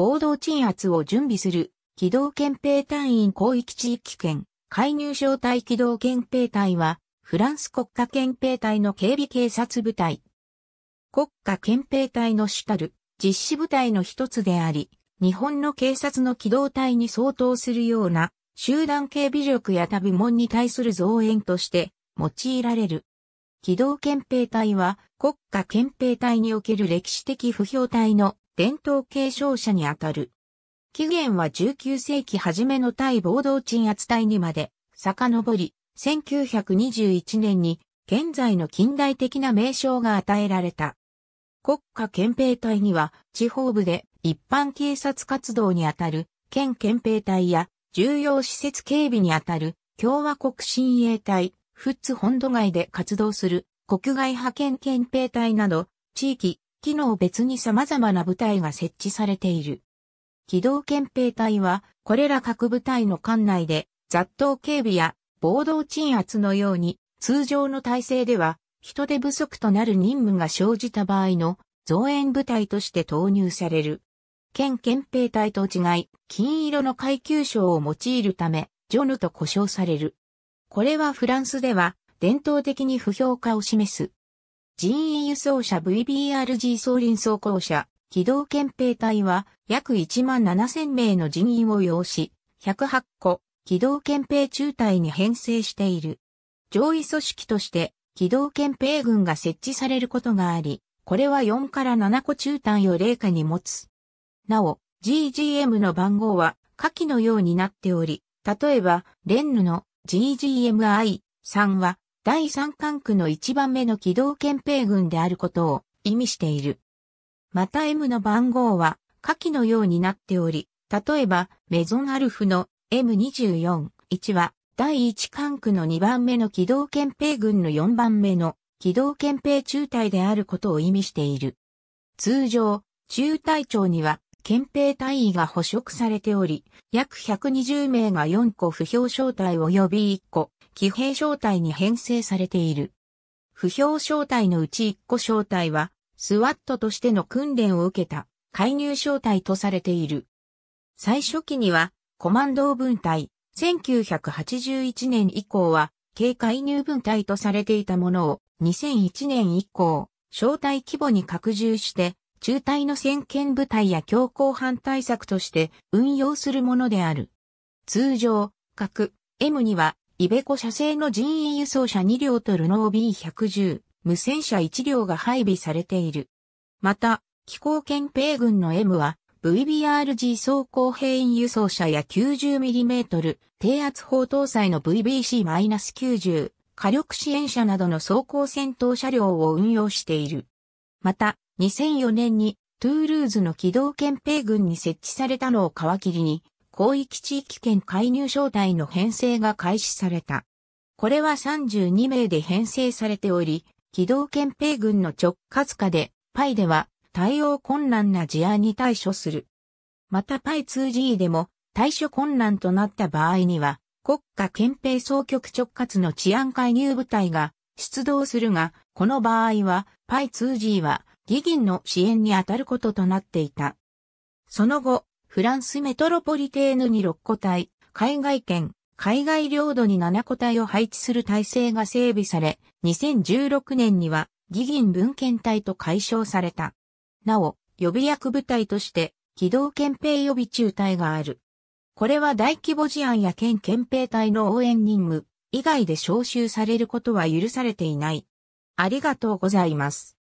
暴動鎮圧を準備する、機動憲兵隊員広域地域圏、介入小隊機動憲兵隊は、フランス国家憲兵隊の警備警察部隊。国家憲兵隊の主たる実施部隊の一つであり、日本の警察の機動隊に相当するような集団警備力や他部門に対する増援として用いられる。機動憲兵隊は国家憲兵隊における歴史的不評隊の伝統継承者にあたる。起源は19世紀初めの対暴動鎮圧隊にまで遡り、1921年に現在の近代的な名称が与えられた。国家憲兵隊には地方部で一般警察活動にあたる県憲兵隊や重要施設警備にあたる共和国親衛隊、富津本土外で活動する国外派遣憲兵隊など地域機能別に様々な部隊が設置されている。機動憲兵隊は、これら各部隊の管内で、雑踏警備や暴動鎮圧のように、通常の体制では、人手不足となる任務が生じた場合の増援部隊として投入される。県憲兵隊と違い、金色の階級章を用いるため、ジョヌと呼称される。これはフランスでは、伝統的に不評化を示す人員輸送車 VBRG 総輪走行車、機動憲兵隊は約1万7000名の人員を要し、108個、機動憲兵中隊に編成している。上位組織として、機動憲兵軍が設置されることがあり、これは4から7個中隊を霊下に持つ。なお、GGM の番号は下記のようになっており、例えば、レンヌの GGMI3 は第三管区の一番目の機動憲兵軍であることを意味している。また M の番号は下記のようになっており、例えばメゾンアルフの M24、1は第一管区の2番目の機動憲兵軍の4番目の機動憲兵中隊であることを意味している。通常、中隊長には憲兵隊員が捕食されており、約120名が4個不評招待及び1個、騎兵招待に編成されている。不評招待のうち1個招待は、スワットとしての訓練を受けた、介入招待とされている。最初期には、コマンド分隊、1981年以降は、軽介入分隊とされていたものを、2001年以降、招待規模に拡充して、中隊の先遣部隊や強行犯対策として運用するものである。通常、各 M には、イベコ社製の人員輸送車2両とルノー B110、無線車1両が配備されている。また、気候憲兵軍の M は、VBRG 装甲兵員輸送車や 90mm 低圧砲搭載の VBC-90 火力支援車などの装甲戦闘車両を運用している。また、2004年にトゥールーズの機動憲兵軍に設置されたのを皮切りに、広域地域圏介入招待の編成が開始された。これは32名で編成されており、機動憲兵軍の直轄下で、パイでは対応困難な事案に対処する。またパイ 2G でも対処困難となった場合には、国家憲兵総局直轄の治安介入部隊が出動するが、この場合は、パイ 2G は議銀の支援に当たることとなっていた。その後、フランスメトロポリテーヌに6個体、海外圏、海外領土に7個体を配置する体制が整備され、2016年には議銀文献隊と解消された。なお、予備役部隊として、機動憲兵予備中隊がある。これは大規模事案や県憲兵隊の応援任務以外で招集されることは許されていない。ありがとうございます。